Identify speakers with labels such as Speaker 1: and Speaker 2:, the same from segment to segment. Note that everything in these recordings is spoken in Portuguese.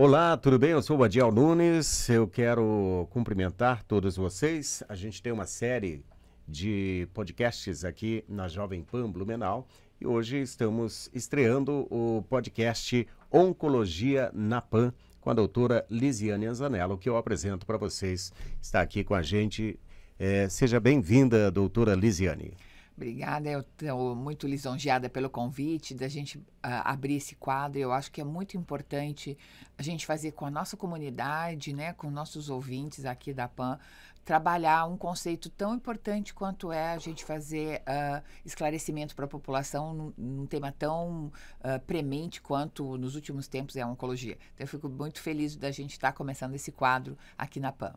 Speaker 1: Olá, tudo bem? Eu sou o Adiel Nunes. Eu quero cumprimentar todos vocês. A gente tem uma série de podcasts aqui na Jovem Pan Blumenau e hoje estamos estreando o podcast Oncologia na Pan com a doutora Lisiane Anzanello, que eu apresento para vocês. Está aqui com a gente. É, seja bem-vinda, doutora Lisiane.
Speaker 2: Obrigada, eu estou muito lisonjeada pelo convite da gente uh, abrir esse quadro. Eu acho que é muito importante a gente fazer com a nossa comunidade, né, com nossos ouvintes aqui da PAN, trabalhar um conceito tão importante quanto é a gente fazer uh, esclarecimento para a população num, num, tema tão uh, premente quanto nos últimos tempos é a oncologia. Então, eu fico muito feliz da gente estar tá começando esse quadro aqui na PAN.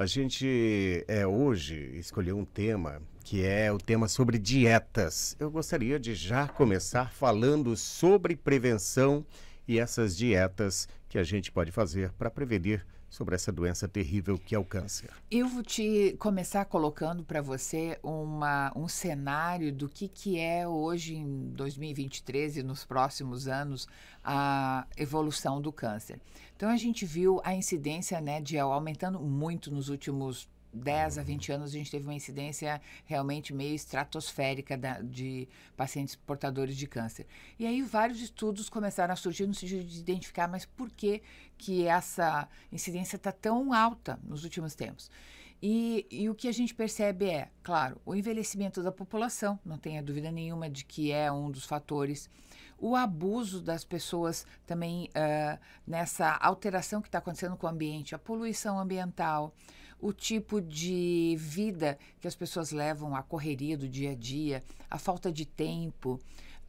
Speaker 1: A gente é, hoje escolheu um tema que é o tema sobre dietas. Eu gostaria de já começar falando sobre prevenção e essas dietas que a gente pode fazer para prevenir sobre essa doença terrível que é o câncer.
Speaker 2: Eu vou te começar colocando para você uma, um cenário do que, que é hoje, em 2023 e nos próximos anos, a evolução do câncer. Então, a gente viu a incidência né, de aumentando muito nos últimos 10 a 20 anos, a gente teve uma incidência realmente meio estratosférica da, de pacientes portadores de câncer. E aí vários estudos começaram a surgir no sentido de identificar, mas por que, que essa incidência está tão alta nos últimos tempos? E, e, o que a gente percebe é, claro, o envelhecimento da população, não tenha dúvida nenhuma de que é um dos fatores. O abuso das pessoas também uh, nessa alteração que está acontecendo com o ambiente, a poluição ambiental, o tipo de vida que as pessoas levam, a correria do dia a dia, a falta de tempo,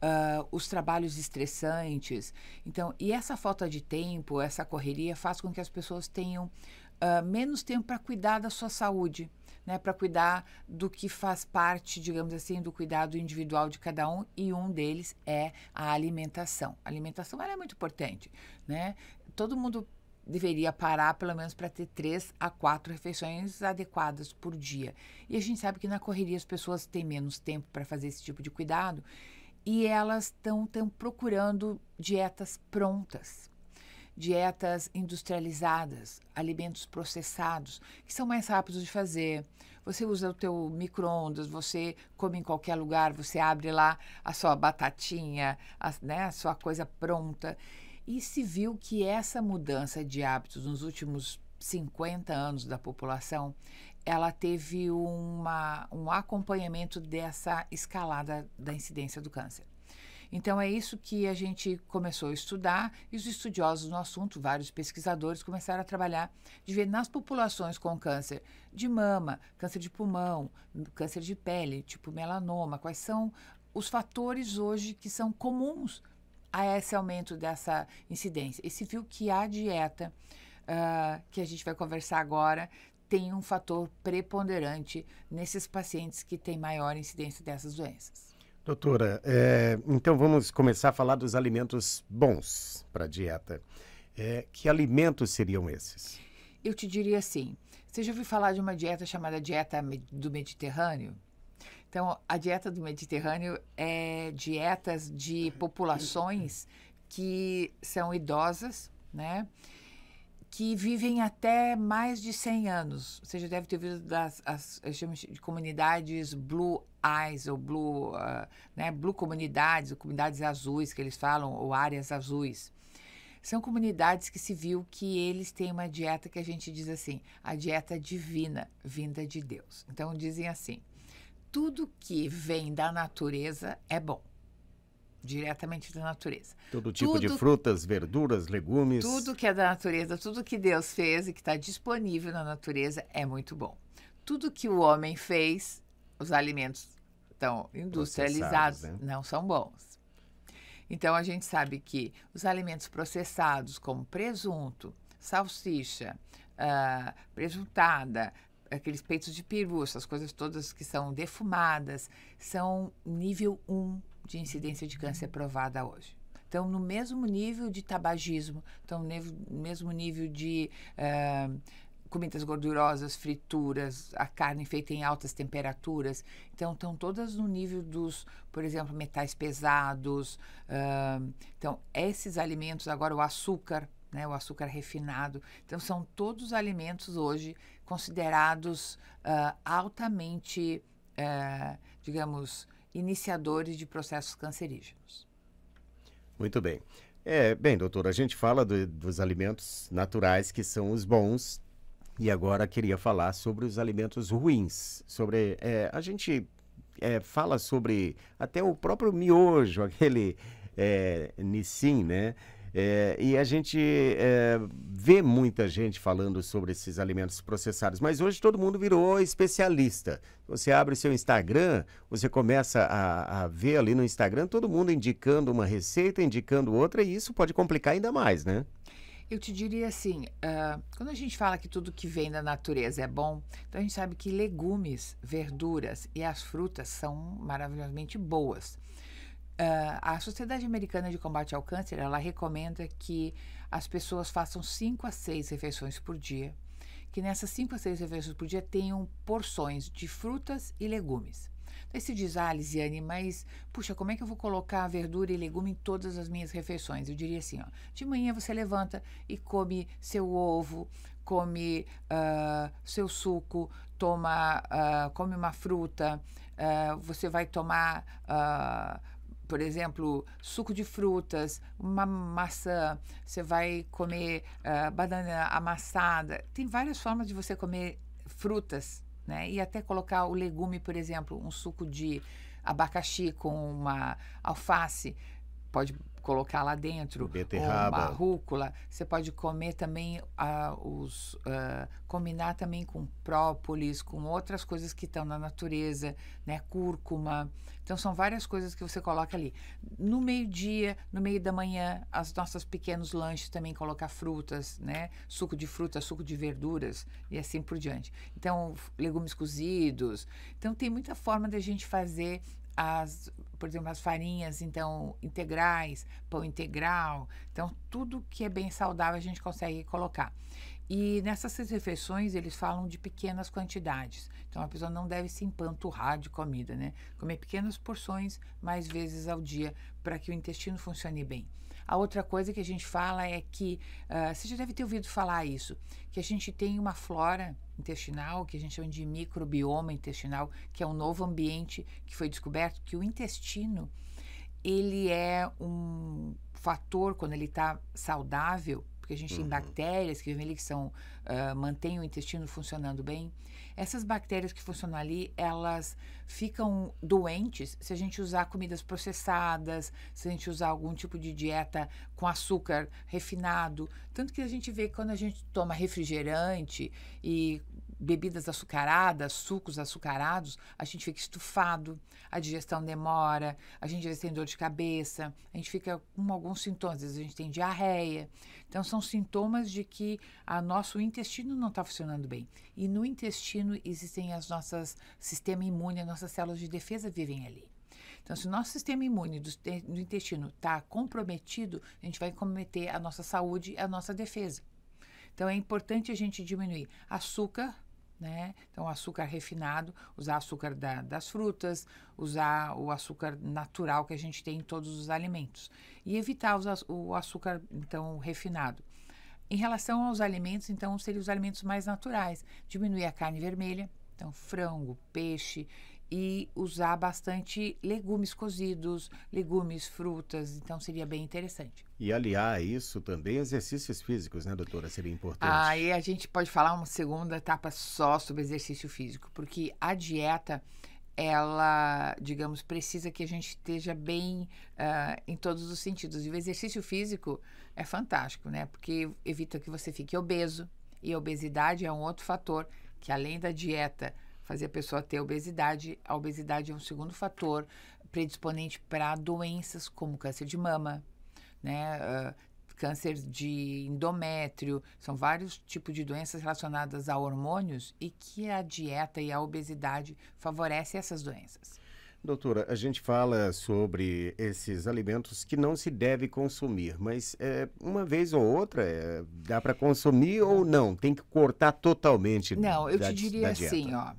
Speaker 2: uh, os trabalhos estressantes. Então, e essa falta de tempo, essa correria, faz com que as pessoas tenham uh, menos tempo para cuidar da sua saúde. Né, para cuidar do que faz parte, digamos assim, do cuidado individual de cada um, e um deles é a alimentação. A alimentação é muito importante, né? Todo mundo deveria parar pelo menos para ter três a quatro refeições adequadas por dia. E a gente sabe que na correria as pessoas têm menos tempo para fazer esse tipo de cuidado e elas estão procurando dietas prontas, dietas industrializadas, alimentos processados, que são mais rápidos de fazer. Você usa o teu micro-ondas, você come em qualquer lugar, você abre lá a sua batatinha, a, né, a sua coisa pronta. E se viu que essa mudança de hábitos nos últimos 50 anos da população, ela teve uma, um acompanhamento dessa escalada da incidência do câncer. Então é isso que a gente começou a estudar e os estudiosos no assunto, vários pesquisadores, começaram a trabalhar de ver nas populações com câncer de mama, câncer de pulmão, câncer de pele, tipo melanoma, quais são os fatores hoje que são comuns a esse aumento dessa incidência. E se viu que a dieta, uh, que a gente vai conversar agora, tem um fator preponderante nesses pacientes que têm maior incidência dessas doenças.
Speaker 1: Doutora, é, então vamos começar a falar dos alimentos bons para a dieta. É, que alimentos seriam esses?
Speaker 2: Eu te diria assim: você já ouviu falar de uma dieta chamada dieta do Mediterrâneo? Então, a dieta do Mediterrâneo é dietas de uhum. populações que são idosas, né? Que vivem até mais de 100 anos. Você já deve ter visto das as, de comunidades Blue Eyes ou Blue, uh, né? Blue Comunidades, ou comunidades azuis que eles falam, ou áreas azuis são comunidades que se viu que eles têm uma dieta que a gente diz assim, a dieta divina, vinda de Deus. Então dizem assim: tudo que vem da natureza é bom. Diretamente da natureza.
Speaker 1: Todo tipo tudo, de frutas, verduras, legumes. Tudo
Speaker 2: que é da natureza, tudo que Deus fez e que está disponível na natureza é muito bom. Tudo que o homem fez, os alimentos estão industrializados, né? não são bons. Então a gente sabe que os alimentos processados, como presunto, salsicha, uh, presuntada, aqueles peitos de peru, essas coisas todas que são defumadas, são nível 1 de incidência de câncer provada hoje. Então, no mesmo nível de tabagismo, então, no mesmo nível de uh, comidas gordurosas, frituras, a carne feita em altas temperaturas. Então, estão todas no nível dos, por exemplo, metais pesados. Uh, então, esses alimentos, agora o açúcar, né, o açúcar refinado. Então, são todos alimentos hoje considerados uh, altamente, uh, digamos, iniciadores de processos cancerígenos.
Speaker 1: Muito bem. É, bem, doutor, a gente fala do, dos alimentos naturais que são os bons e agora queria falar sobre os alimentos ruins. Sobre é, a gente é, fala sobre até o próprio miojo, aquele é, nissin, né? É, e a gente é, vê muita gente falando sobre esses alimentos processados, mas hoje todo mundo virou especialista. Você abre o seu Instagram, você começa a, a, ver ali no Instagram todo mundo indicando uma receita, indicando outra, e isso pode complicar ainda mais, né?
Speaker 2: Eu te diria assim, uh, quando a gente fala que tudo que vem da natureza é bom, então a gente sabe que legumes, verduras e as frutas são maravilhosamente boas. Uh, a Sociedade Americana de Combate ao Câncer ela recomenda que as pessoas façam 5 a 6 refeições por dia, que nessas 5 a 6 refeições por dia tenham porções de frutas e legumes. Daí então, se diz, ah, Lisiane, mas puxa, como é que eu vou colocar verdura e legume em todas as minhas refeições? Eu diria assim: ó, de manhã você levanta e come seu ovo, come uh, seu suco, toma, uh, come uma fruta, uh, você vai tomar por exemplo, suco de frutas, uma maçã, você vai comer uh, banana amassada. Tem várias formas de você comer frutas, né? E até colocar o legume, por exemplo, um suco de abacaxi com uma alface. Pode colocar lá dentro. Beterraba. Ou rúcula. Você pode comer também ah, os. Ah, combinar também com própolis, com outras coisas que estão na natureza, né? Cúrcuma. Então são várias coisas que você coloca ali. No meio-dia, no meio da manhã, as nossas pequenos lanches também colocar frutas, né? Suco de fruta, suco de verduras e assim por diante. Então, legumes cozidos. Então tem muita forma da gente fazer as, por exemplo, as farinhas então integrais, pão integral, então tudo que é bem saudável a gente consegue colocar. E nessas refeições eles falam de pequenas quantidades. Então a pessoa não deve se empanturrar de comida, né? Comer pequenas porções mais vezes ao dia para que o intestino funcione bem. A outra coisa que a gente fala é que, uh, você já deve ter ouvido falar isso, que a gente tem uma flora intestinal, que a gente chama de microbioma intestinal, que é um novo ambiente que foi descoberto que o intestino ele é um fator, quando ele está saudável, porque a gente uhum. tem bactérias que vivem ali que são, uh, mantêm o intestino funcionando bem. Essas bactérias que funcionam ali, elas ficam doentes se a gente usar comidas processadas, se a gente usar algum tipo de dieta com açúcar refinado. Tanto que a gente vê que quando a gente toma refrigerante e bebidas açucaradas, sucos açucarados, a gente fica estufado, a digestão demora, a gente às vezes tem dor de cabeça, a gente fica com alguns sintomas, às vezes a gente tem diarreia. Então, são sintomas de que o nosso intestino não está funcionando bem. E no intestino existem as nossas sistema imune, as nossas células de defesa vivem ali. Então, se o nosso sistema imune do, do intestino está comprometido, a gente vai comprometer a nossa saúde, a nossa defesa. Então, é importante a gente diminuir açúcar, né? Então, açúcar refinado, usar açúcar da, das frutas, usar o açúcar natural que a gente tem em todos os alimentos e evitar os, o açúcar então refinado. Em relação aos alimentos, então, seriam os alimentos mais naturais, diminuir a carne vermelha, então frango, peixe, e usar bastante legumes cozidos, legumes, frutas, então seria bem interessante.
Speaker 1: E aliar a isso também exercícios físicos, né, doutora? Seria importante.
Speaker 2: Aí e a gente pode falar uma segunda etapa só sobre exercício físico, porque a dieta ela, digamos, precisa que a gente esteja bem uh, em todos os sentidos. E o exercício físico é fantástico, né? Porque evita que você fique obeso. E a obesidade é um outro fator que, além da dieta, fazia a pessoa ter obesidade. A obesidade é um segundo fator predisponente para doenças como câncer de mama, né? Uh, câncer de endométrio, são vários tipos de doenças relacionadas a hormônios e que a dieta e a obesidade favorecem essas doenças.
Speaker 1: Doutora, a gente fala sobre esses alimentos que não se deve consumir, mas é, uma vez ou outra é, dá para consumir ou não? Tem que cortar totalmente? Não, eu te diria assim, ó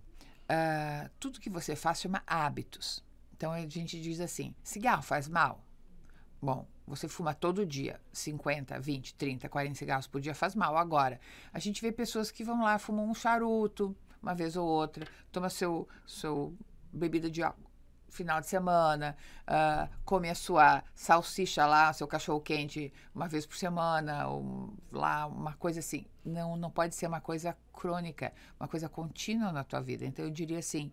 Speaker 2: uh, tudo que você faz chama hábitos. Então a gente diz assim: cigarro faz mal? Bom, você fuma todo dia, 50, 20, 30, 40 cigarros por dia, faz mal. Agora, a gente vê pessoas que vão lá, fumam um charuto uma vez ou outra, toma seu, seu bebida de álcool final de semana, uh, come a sua salsicha lá, seu cachorro quente uma vez por semana, ou lá, uma coisa assim. Não, não pode ser uma coisa crônica, uma coisa contínua na tua vida. Então eu diria assim,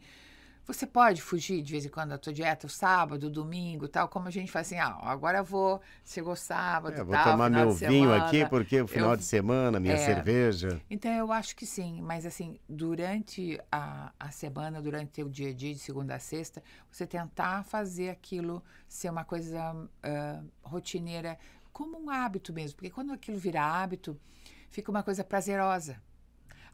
Speaker 2: você pode fugir de vez em quando da tua dieta, sábado, domingo, tal, como a gente faz assim, ah, agora eu vou, chegou sábado, é, tal, vou tomar meu vinho semana, aqui porque o final eu... de
Speaker 1: semana, minha é, cerveja.
Speaker 2: Então eu acho que sim, mas assim, durante a, a semana, durante o dia a dia, de segunda a sexta, você tentar fazer aquilo ser uma coisa uh, rotineira, como um hábito mesmo, porque quando aquilo vira hábito, fica uma coisa prazerosa.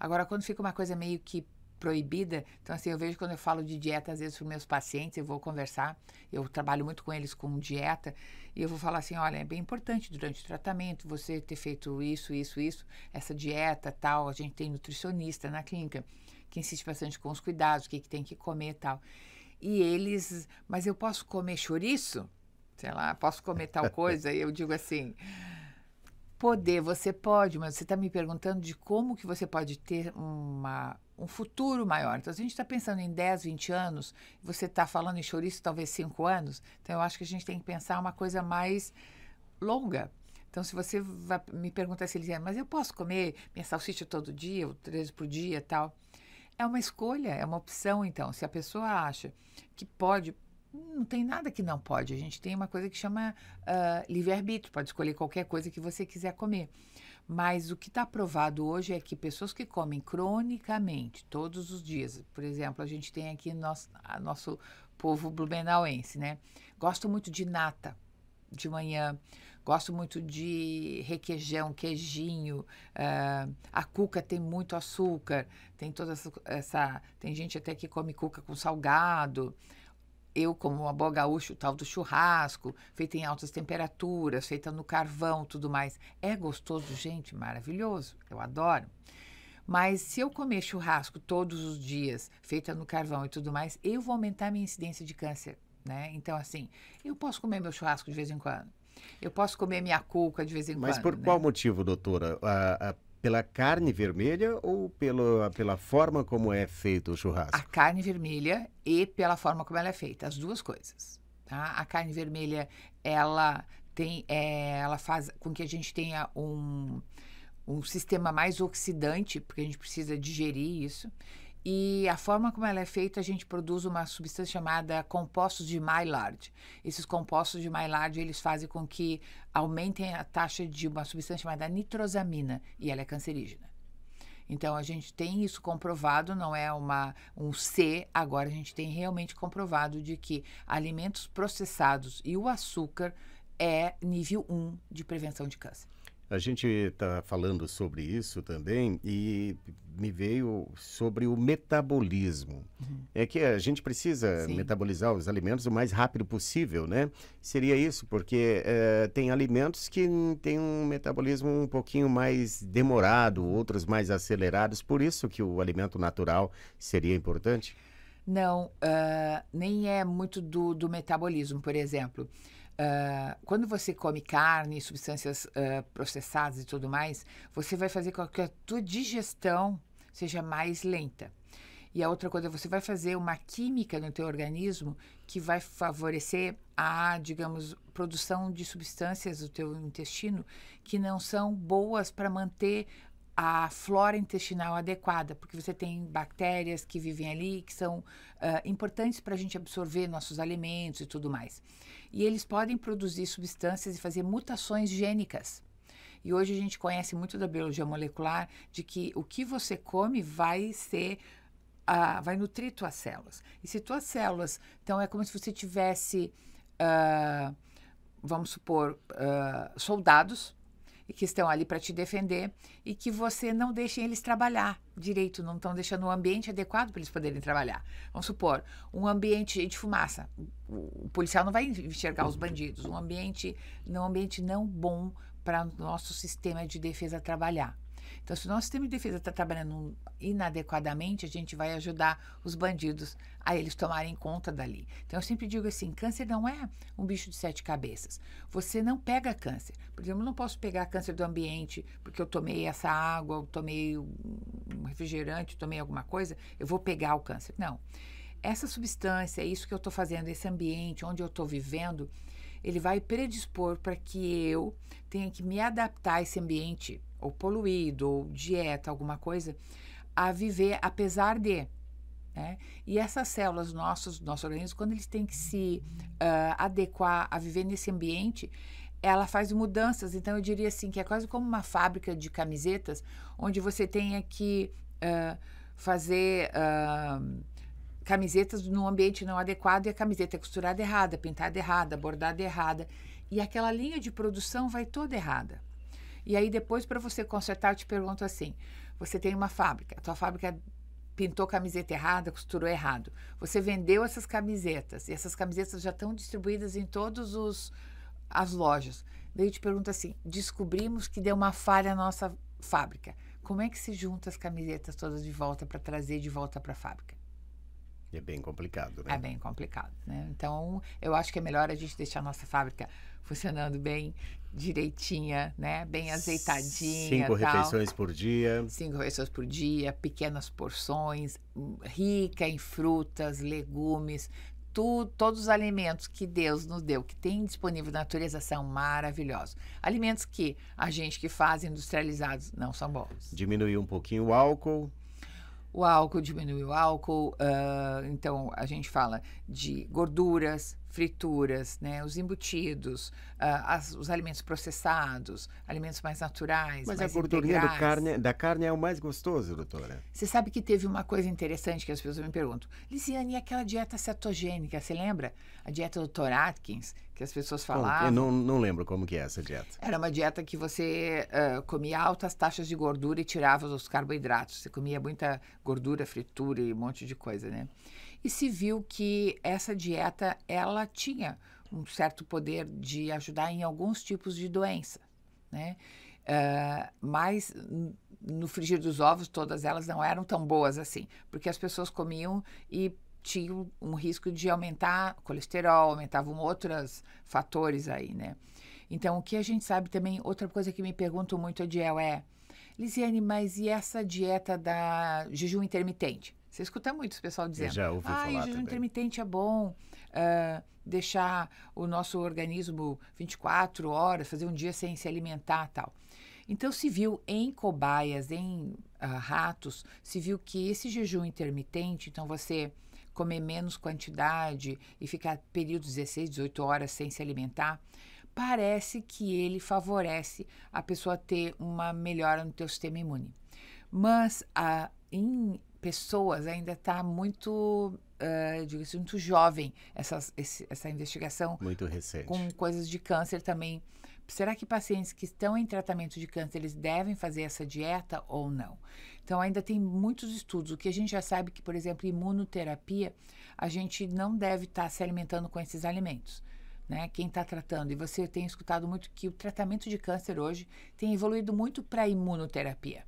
Speaker 2: Agora, quando fica uma coisa meio que proibida. Então, assim, eu vejo quando eu falo de dieta, às vezes, para meus pacientes, eu vou conversar, eu trabalho muito com eles com dieta, e eu vou falar assim: olha, é bem importante durante o tratamento você ter feito isso, isso, isso, essa dieta, tal. A gente tem nutricionista na clínica que insiste bastante com os cuidados, o que, que tem que comer tal. E eles, mas eu posso comer chouriço? Sei lá, posso comer tal coisa? e eu digo assim poder você pode, mas você está me perguntando de como que você pode ter uma um futuro maior. Então, se a gente está pensando em 10, 20 anos, você está falando em chouriço talvez 5 anos, então eu acho que a gente tem que pensar uma coisa mais longa. Então, se você vai, me perguntar se ele diz, é, mas eu posso comer minha salsicha todo dia, ou três por dia tal, é uma escolha, é uma opção, então. Se a pessoa acha que pode, não tem nada que não pode. A gente tem uma coisa que chama uh, livre-arbítrio, pode escolher qualquer coisa que você quiser comer. Mas o que está provado hoje é que pessoas que comem cronicamente, todos os dias, por exemplo, a gente tem aqui nosso, nosso povo blumenauense, né? Gosto muito de nata de manhã, gosto muito de requeijão, queijinho, uh, a cuca tem muito açúcar, tem toda essa, essa, Tem gente até que come cuca com salgado eu, como uma boa gaúcha, o tal do churrasco, feita em altas temperaturas, feita no carvão, tudo mais. É gostoso, gente, maravilhoso. Eu adoro. Mas se eu comer churrasco todos os dias, feita no carvão e tudo mais, eu vou aumentar minha incidência de câncer, né? Então, assim, eu posso comer meu churrasco de vez em quando. Eu posso comer minha cuca de vez em Mas quando. Mas por
Speaker 1: qual né? motivo, doutora? A, ah, a ah, pela carne vermelha ou pelo, pela forma como é feito o churrasco? A
Speaker 2: carne vermelha e pela forma como ela é feita, as duas coisas. Tá? A carne vermelha, ela tem, é, ela faz com que a gente tenha um um sistema mais oxidante, porque a gente precisa digerir isso. E a forma como ela é feita, a gente produz uma substância chamada compostos de Maillard. Esses compostos de Maillard, eles fazem com que aumentem a taxa de uma substância chamada nitrosamina, e ela é cancerígena. Então a gente tem isso comprovado, não é uma um C, agora a gente tem realmente comprovado de que alimentos processados e o açúcar é nível 1 de prevenção de câncer.
Speaker 1: A gente está falando sobre isso também e me veio sobre o metabolismo. Uhum. É que a gente precisa Sim. metabolizar os alimentos o mais rápido possível, né? Seria isso, porque é, tem alimentos que têm um metabolismo um pouquinho mais demorado, outros mais acelerados. Por isso que o alimento natural seria importante?
Speaker 2: Não, uh, nem é muito do, do metabolismo, por exemplo. Uh, quando você come carne, substâncias uh, processadas e tudo mais, você vai fazer com que a tua digestão seja mais lenta. E a outra coisa, você vai fazer uma química no teu organismo que vai favorecer a, digamos, produção de substâncias do teu intestino que não são boas para manter a flora intestinal adequada, porque você tem bactérias que vivem ali, que são uh, importantes para a gente absorver nossos alimentos e tudo mais. E eles podem produzir substâncias e fazer mutações gênicas. E hoje a gente conhece muito da biologia molecular, de que o que você come vai ser uh, vai nutrir tuas células. E se tuas células, então é como se você tivesse, uh, vamos supor, soldados que estão ali para te defender e que você não deixe eles trabalhar direito, não estão deixando o um ambiente adequado para eles poderem trabalhar. Vamos supor, um ambiente de fumaça, o policial não vai enxergar os bandidos, um ambiente, um ambiente não bom para o nosso sistema de defesa trabalhar. Então, se o nosso sistema de defesa está trabalhando inadequadamente, a gente vai ajudar os bandidos a eles tomarem conta dali. Então, eu sempre digo assim: câncer não é um bicho de sete cabeças. Você não pega câncer. Por exemplo, eu não posso pegar câncer do ambiente porque eu tomei essa água, eu tomei um refrigerante, tomei alguma coisa, eu vou pegar o câncer. Não. Essa substância, é isso que eu estou fazendo, esse ambiente onde eu estou vivendo, ele vai predispor para que eu tenha que me adaptar a esse ambiente ou poluído, ou dieta, alguma coisa, a viver apesar de. Né? E essas células nossos, nosso organismo, quando eles têm que se uh, adequar a viver nesse ambiente, ela faz mudanças. Então eu diria assim que é quase como uma fábrica de camisetas, onde você tenha que uh, fazer uh, camisetas num ambiente não adequado e a camiseta é costurada errada, pintada errada, bordada errada e aquela linha de produção vai toda errada. E aí depois para você consertar, eu te pergunto assim: você tem uma fábrica, a tua fábrica pintou camiseta errada, costurou errado. Você vendeu essas camisetas e essas camisetas já estão distribuídas em todos os as lojas. Daí eu te pergunto assim: descobrimos que deu uma falha na nossa fábrica. Como é que se junta as camisetas todas de volta para trazer de volta para a fábrica?
Speaker 1: É bem complicado, né? É bem
Speaker 2: complicado, né? Então, eu acho que é melhor a gente deixar a nossa fábrica funcionando bem, direitinha, né? Bem azeitadinha. Cinco tal. refeições
Speaker 1: por dia.
Speaker 2: Cinco refeições por dia, pequenas porções, hum, rica em frutas, legumes. Tu, todos os alimentos que Deus nos deu, que tem disponível na natureza, são maravilhosos. Alimentos que a gente que faz industrializados não são bons.
Speaker 1: Diminuir um pouquinho o álcool,
Speaker 2: o álcool, diminui o álcool. Uh, então, a gente fala de gorduras, frituras, né, os embutidos, ah, as, os alimentos processados, alimentos mais naturais. Mas mais a gordurinha do carne, é, da carne é o mais gostoso, doutora. Você sabe que teve uma coisa interessante que as pessoas me perguntam. Lisiane, e aquela dieta cetogênica, você lembra? A dieta do Dr. Atkins, que as pessoas é? falavam. Eu não,
Speaker 1: não lembro como que é essa dieta.
Speaker 2: Era uma dieta que você uh, comia altas taxas de gordura e tirava os carboidratos. Você comia muita gordura, fritura e um monte de coisa, né? e se viu que essa dieta ela tinha um certo poder de ajudar em alguns tipos de doença, né? Uh, mas no frigir dos ovos todas elas não eram tão boas assim, porque as pessoas comiam e tinham um risco de aumentar colesterol, aumentavam outros fatores aí, né? Então o que a gente sabe também, outra coisa que me perguntam muito, Adiel, é Lisiane, mas e essa dieta da jejum intermitente? Você escuta muito o pessoal dizendo. Eu já ouvi ah, falar o jejum intermitente é bom, uh, deixar o nosso organismo 24 horas, fazer um dia sem se alimentar tal. Então se viu em cobaias, em uh, ratos, se viu que esse jejum intermitente, então você comer menos quantidade e ficar período 16, 18 horas sem se alimentar, parece que ele favorece a pessoa ter uma melhora no teu sistema imune. Mas a, ah, em pessoas ainda está muito uh, digo assim, muito jovem essa, esse, essa investigação
Speaker 1: muito recente com
Speaker 2: coisas de câncer também será que pacientes que estão em tratamento de câncer eles devem fazer essa dieta ou não então ainda tem muitos estudos o que a gente já sabe é que por exemplo imunoterapia a gente não deve estar tá se alimentando com esses alimentos né, quem está tratando. E você tem escutado muito que o tratamento de câncer hoje tem evoluído muito para a imunoterapia.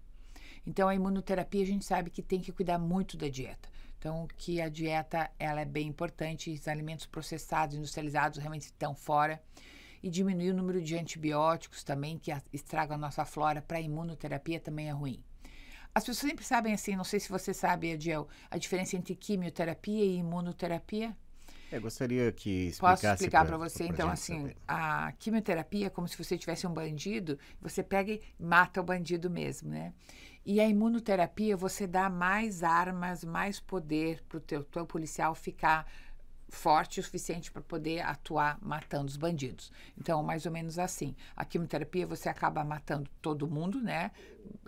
Speaker 2: Então a imunoterapia a gente sabe que tem que cuidar muito da dieta. Então que a dieta ela é bem importante, os alimentos processados, industrializados realmente estão fora e diminuir o número de antibióticos também que estragam a nossa flora para imunoterapia também é ruim. As pessoas sempre sabem assim, não sei se você sabe, Adiel, a diferença entre quimioterapia e imunoterapia.
Speaker 1: Eu é, gostaria que explicasse... Posso explicar para você, pra então, assim, saber.
Speaker 2: a quimioterapia é como se você tivesse um bandido, você pega e mata o bandido mesmo, né? E a imunoterapia, você dá mais armas, mais poder para o teu, teu policial ficar forte o suficiente para poder atuar matando os bandidos. Então, mais ou menos assim. A quimioterapia você acaba matando todo mundo, né?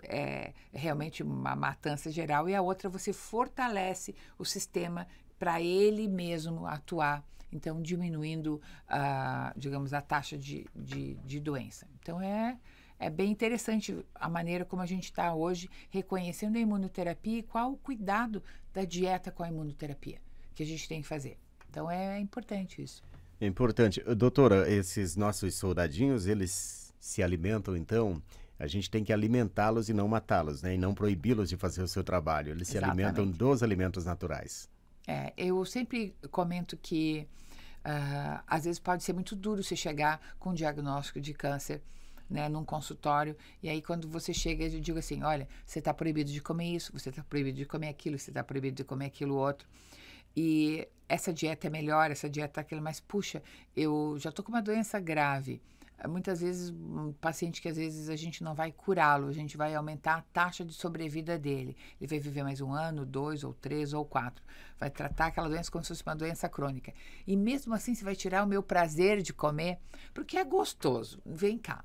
Speaker 2: É, é realmente uma matança geral. E a outra você fortalece o sistema para ele mesmo atuar, então diminuindo, a, ah, digamos, a taxa de, de, de doença. Então é, é bem interessante a maneira como a gente está hoje reconhecendo a imunoterapia e qual o cuidado da dieta com a imunoterapia que a gente tem que fazer. Então é importante isso.
Speaker 1: É importante. Doutora, esses nossos soldadinhos, eles se alimentam então? A gente tem que alimentá-los e não matá-los, né? E não proibi-los de fazer o seu trabalho. Eles Exatamente. se alimentam dos alimentos naturais.
Speaker 2: É, eu sempre comento que uh, às vezes pode ser muito duro você chegar com um diagnóstico de câncer né, num consultório. E aí, quando você chega, eu digo assim: olha, você está proibido de comer isso, você está proibido de comer aquilo, você está proibido de comer aquilo outro. E essa dieta é melhor, essa dieta é aquilo, mas puxa, eu já estou com uma doença grave muitas vezes um paciente que às vezes a gente não vai curá-lo, a gente vai aumentar a taxa de sobrevida dele. Ele vai viver mais um ano, dois, ou três, ou quatro. Vai tratar aquela doença como se fosse uma doença crônica. E mesmo assim você vai tirar o meu prazer de comer, porque é gostoso. Vem cá,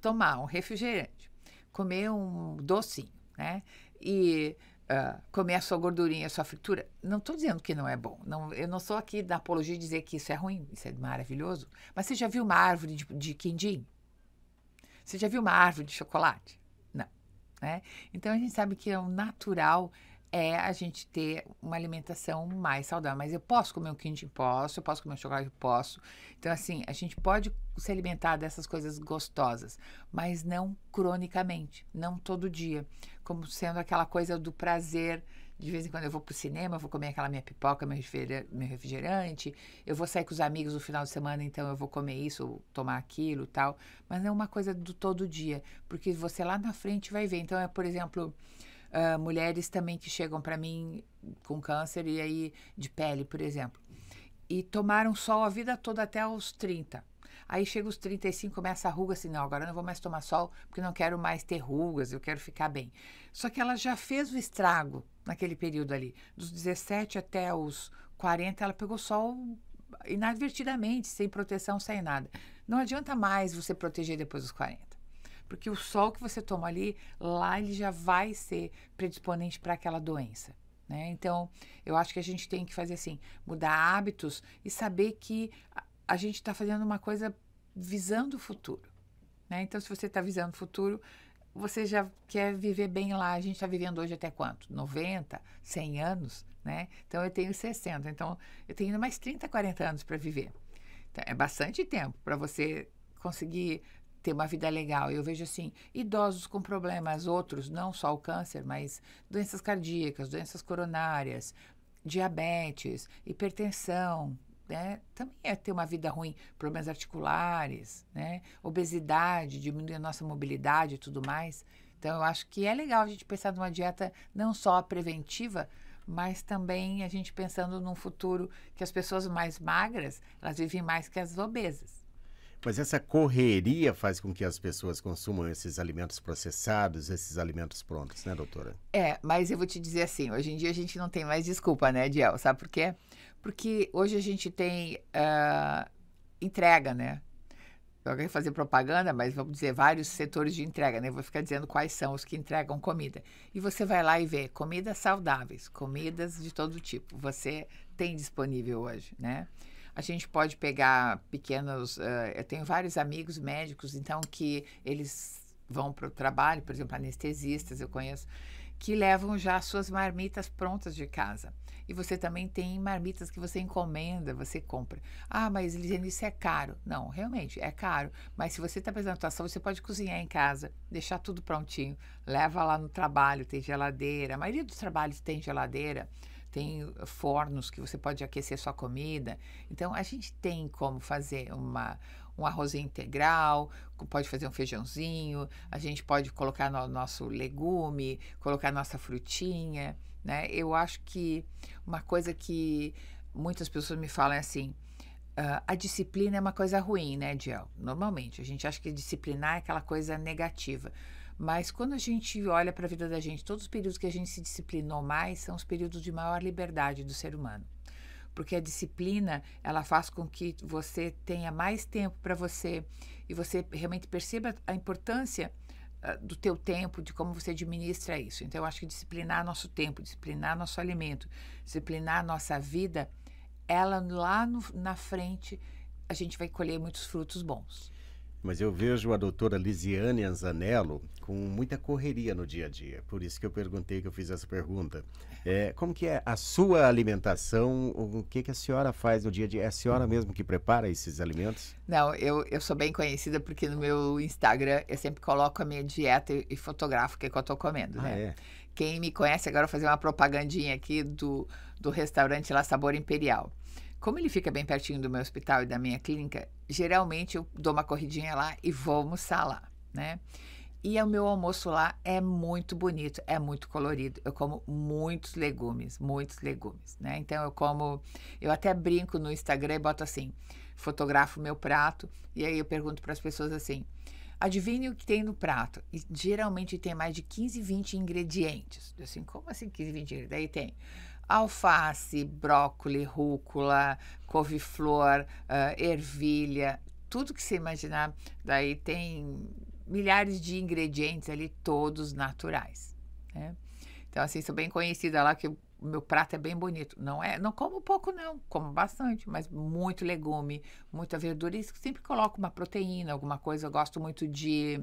Speaker 2: tomar um refrigerante, comer um docinho, né? E ah, comer a sua gordurinha, a sua fritura, não estou dizendo que não é bom. Não, eu não sou aqui na apologia de dizer que isso é ruim, isso é maravilhoso. Mas você já viu uma árvore de, de quindim? Você já viu uma árvore de chocolate? Não. Né? Então a gente sabe que é o natural é a gente ter uma alimentação mais saudável. Mas eu posso comer um quindim, posso, eu posso comer um chocolate, posso. Então, assim, a gente pode se alimentar dessas coisas gostosas, mas não cronicamente, não todo dia, como sendo aquela coisa do prazer. De vez em quando eu vou pro cinema, eu vou comer aquela minha pipoca, meu refrigerante, eu vou sair com os amigos no final de semana, então eu vou comer isso, tomar aquilo tal. Mas não é uma coisa do todo dia, porque você lá na frente vai ver. Então, é, por exemplo, uh, mulheres também que chegam para mim com câncer e aí de pele, por exemplo, e tomaram sol a vida toda até os 30. Aí chega os 35, começa a ruga assim, não, agora eu não vou mais tomar sol, porque não quero mais ter rugas, eu quero ficar bem. Só que ela já fez o estrago naquele período ali. Dos 17 até os 40, ela pegou sol inadvertidamente, sem proteção, sem nada. Não adianta mais você proteger depois dos 40 porque o sol que você toma ali, lá ele já vai ser predisponente para aquela doença. Né? Então, eu acho que a gente tem que fazer assim, mudar hábitos e saber que a gente está fazendo uma coisa visando o futuro. Né? Então, se você está visando o futuro, você já quer viver bem lá. A gente está vivendo hoje até quanto? 90, 100 anos, né? Então, eu tenho 60. Então, eu tenho ainda mais 30, 40 anos para viver. Então, é bastante tempo para você conseguir ter uma vida legal. Eu vejo assim, idosos com problemas outros, não só o câncer, mas doenças cardíacas, doenças coronárias, diabetes, hipertensão, né? Também é ter uma vida ruim, problemas articulares, né? Obesidade, diminuir a nossa mobilidade e tudo mais. Então eu acho que é legal a gente pensar numa dieta não só preventiva, mas também a gente pensando num futuro que as pessoas mais magras, elas vivem mais que as obesas.
Speaker 1: Mas essa correria faz com que as pessoas consumam esses alimentos processados, esses alimentos prontos, né,
Speaker 2: doutora? É, mas eu vou te dizer assim, hoje em dia a gente não tem mais desculpa, né, Diel? Sabe por quê? Porque hoje a gente tem uh, entrega, né? Eu quero fazer propaganda, mas vamos dizer vários setores de entrega, né? Eu vou ficar dizendo quais são os que entregam comida. E você vai lá e vê comidas saudáveis, comidas de todo tipo. Você tem disponível hoje, né? a gente pode pegar pequenos. Uh, eu tenho vários amigos médicos, então, que eles vão para o trabalho, por exemplo, anestesistas, eu conheço, que levam já suas marmitas prontas de casa. E você também tem marmitas que você encomenda, você compra. Ah, mas Lisiane, isso é caro. Não, realmente é caro. Mas se você está fazendo atuação, você pode cozinhar em casa, deixar tudo prontinho, leva lá no trabalho, tem geladeira. A maioria dos trabalhos tem geladeira tem eh, fornos que você pode aquecer sua comida. Então, a gente tem como fazer uma, um arrozinho integral, pode fazer um feijãozinho, a gente pode colocar no nosso legume, colocar nossa frutinha, né? Eu acho que uma coisa que muitas pessoas me falam é assim, Uh, a disciplina é uma coisa ruim, né, Diel? Normalmente, a gente acha que disciplinar é aquela coisa negativa. Mas quando a gente olha para a vida da gente, todos os períodos que a gente se disciplinou mais são os períodos de maior liberdade do ser humano. Porque a disciplina, ela faz com que você tenha mais tempo para você e você realmente perceba a importância ah, do teu tempo, de como você administra isso. Então, eu acho que disciplinar nosso tempo, disciplinar nosso alimento, disciplinar nossa vida, ela lá no, na frente a gente vai colher muitos frutos bons
Speaker 1: mas eu vejo a doutora Lisiane Anzanello com muita correria no dia a dia. Por isso que eu perguntei, que eu fiz essa pergunta. É, como que é a sua alimentação? O que, que a senhora faz no dia a dia? É a senhora mesmo que prepara esses alimentos?
Speaker 2: Não, eu, eu sou bem conhecida porque no meu Instagram eu sempre coloco a minha dieta e, e fotografo o que, que eu estou comendo, ah, né? É. Quem me conhece agora, vou fazer uma propagandinha aqui do, do restaurante lá Sabor Imperial. Como ele fica bem pertinho do meu hospital e da minha clínica, geralmente eu dou uma corridinha lá e vou almoçar lá, né? E o meu almoço lá é muito bonito, é muito colorido. Eu como muitos legumes, muitos legumes, né? Então eu como, eu até brinco no Instagram e boto assim, fotografo meu prato e aí eu pergunto para as pessoas assim: adivinhe o que tem no prato. E geralmente tem mais de 15, 20 ingredientes. Eu assim, como assim 15, 20 ingredientes? Daí tem alface, brócolis, rúcula, couve-flor, uh, ervilha, tudo que você imaginar. Daí tem milhares de ingredientes ali, todos naturais. Né? Então, assim, sou bem conhecida lá que o meu prato é bem bonito. Não é, não como pouco, não, como bastante, mas muito legume, muita verdura. E sempre coloco uma proteína, alguma coisa. Eu gosto muito de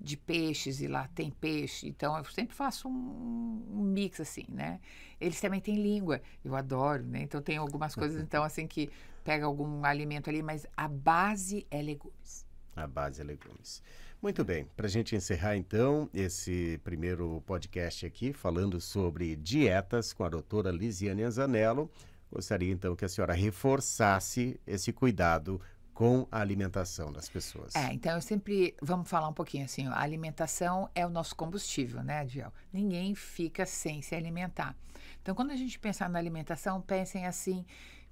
Speaker 2: de peixes e lá tem peixe. Então eu sempre faço um, um mix assim, né? Eles também têm língua, eu adoro, né? Então tem algumas coisas então assim que pega algum alimento ali, mas a base é legumes. A
Speaker 1: base é legumes. Muito bem, para a gente encerrar então esse primeiro podcast aqui, falando sobre dietas com a doutora Lisiane Anzanello, gostaria então que a senhora reforçasse esse cuidado com a alimentação das pessoas. É,
Speaker 2: então eu sempre vamos falar um pouquinho assim, a alimentação é o nosso combustível, né, Adiel? Ninguém fica sem se alimentar. Então, quando a gente pensar na alimentação, pensem assim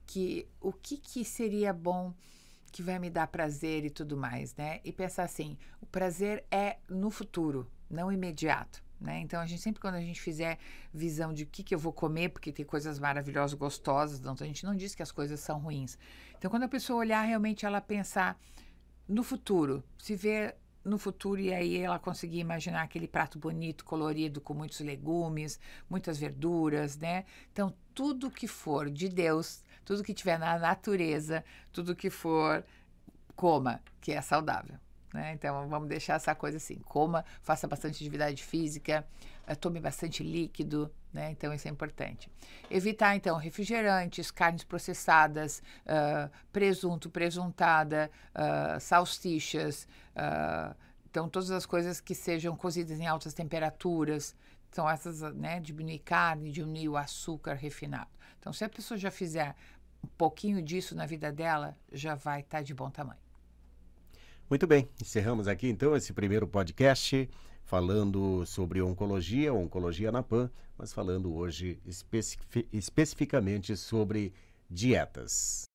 Speaker 2: que o que que seria bom que vai me dar prazer e tudo mais, né? E pensar assim, o prazer é no futuro, não imediato. Né? Então, a gente sempre, quando a gente fizer visão de o que, que eu vou comer, porque tem coisas maravilhosas, gostosas, então a gente não diz que as coisas são ruins. Então, quando a pessoa olhar, realmente ela pensar no futuro, se ver no futuro e aí ela conseguir imaginar aquele prato bonito, colorido, com muitos legumes, muitas verduras, né? Então, tudo que for de Deus, tudo que tiver na natureza, tudo que for, coma, que é saudável. Né? Então vamos deixar essa coisa assim: coma, faça bastante atividade física, eh, tome bastante líquido, né? Então isso é importante. Evitar então refrigerantes, carnes processadas, uh, presunto, presuntada, uh, salsichas, uh, então todas as coisas que sejam cozidas em altas temperaturas. São essas, né? Diminuir carne, diminuir o açúcar refinado. Então, se a pessoa já fizer um pouquinho disso na vida dela, já vai estar tá de bom tamanho.
Speaker 1: Muito bem, encerramos aqui então esse primeiro podcast falando sobre oncologia, oncologia na PAN, mas falando hoje especificamente sobre dietas.